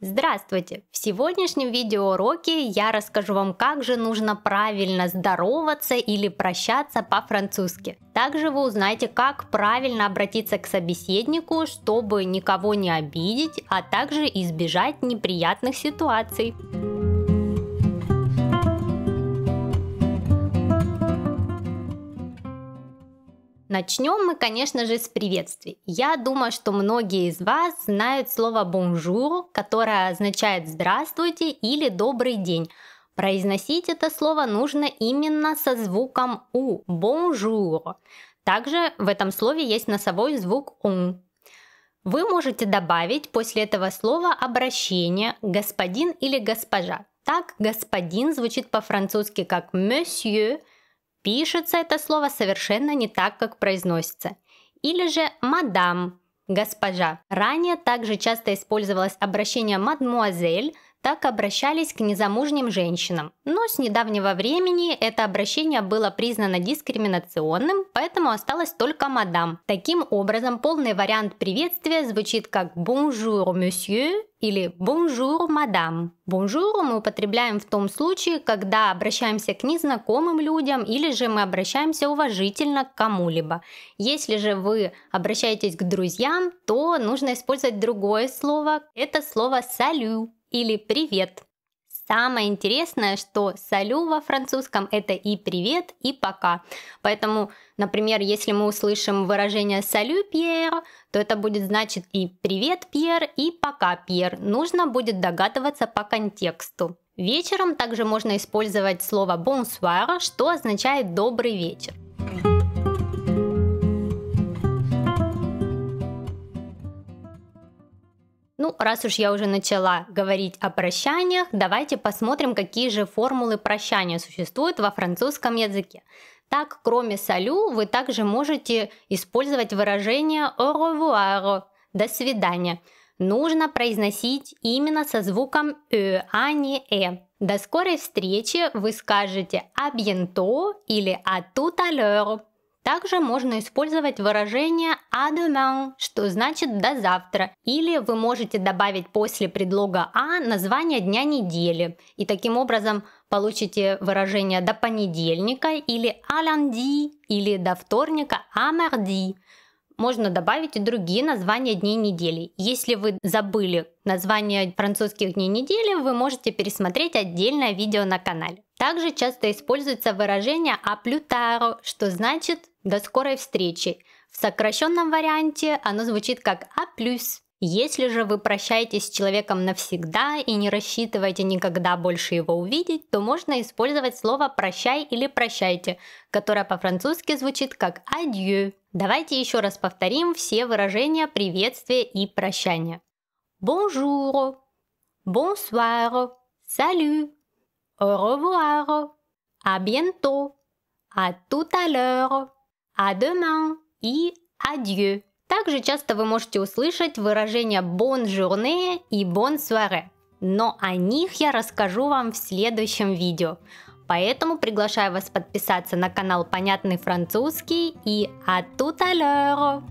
Здравствуйте! В сегодняшнем видеоуроке я расскажу вам, как же нужно правильно здороваться или прощаться по-французски. Также вы узнаете, как правильно обратиться к собеседнику, чтобы никого не обидеть, а также избежать неприятных ситуаций. Начнем мы, конечно же, с приветствий. Я думаю, что многие из вас знают слово «бонжур», которое означает «здравствуйте» или «добрый день». Произносить это слово нужно именно со звуком «у» – «бонжур». Также в этом слове есть носовой звук "ун". Вы можете добавить после этого слова обращение «господин» или «госпожа». Так «господин» звучит по-французски как «monsieur», Пишется это слово совершенно не так, как произносится. Или же «мадам», «госпожа». Ранее также часто использовалось обращение «мадмуазель», так обращались к незамужним женщинам. Но с недавнего времени это обращение было признано дискриминационным, поэтому осталось только мадам. Таким образом, полный вариант приветствия звучит как «bonjour, monsieur» или «бонжур, мадам». «Бонжур» мы употребляем в том случае, когда обращаемся к незнакомым людям или же мы обращаемся уважительно к кому-либо. Если же вы обращаетесь к друзьям, то нужно использовать другое слово. Это слово «салю» или «Привет». Самое интересное, что «салю» во французском – это и «привет», и «пока». Поэтому, например, если мы услышим выражение «салю, Пьер», то это будет значит и «привет, Пьер», и «пока, Пьер». Нужно будет догадываться по контексту. Вечером также можно использовать слово «bonsoir», что означает «добрый вечер». Ну, раз уж я уже начала говорить о прощаниях, давайте посмотрим, какие же формулы прощания существуют во французском языке. Так, кроме «салю», вы также можете использовать выражение «au revoir» – «до свидания». Нужно произносить именно со звуком «э», а не «э». До скорой встречи вы скажете «а bientôt» или à tout à l'heure». Также можно использовать выражение «à demain», что значит «до завтра», или вы можете добавить после предлога «а» название дня недели, и таким образом получите выражение «до понедельника» или «à lundi», или «до вторника» «à mardi». Можно добавить и другие названия дней недели. Если вы забыли название французских дней недели, вы можете пересмотреть отдельное видео на канале. Также часто используется выражение «а плютаро», что значит «до скорой встречи». В сокращенном варианте оно звучит как «а плюс». Если же вы прощаетесь с человеком навсегда и не рассчитываете никогда больше его увидеть, то можно использовать слово «прощай» или «прощайте», которое по-французски звучит как «адью». Давайте еще раз повторим все выражения приветствия и прощания. Bonjour, bonsoir, salut, au revoir, à bientôt, à tout à l'heure, à demain и adieu. Также часто вы можете услышать выражения «bon journée» и «bon soirée», но о них я расскажу вам в следующем видео. Поэтому приглашаю вас подписаться на канал «Понятный французский» и «А тут алло!»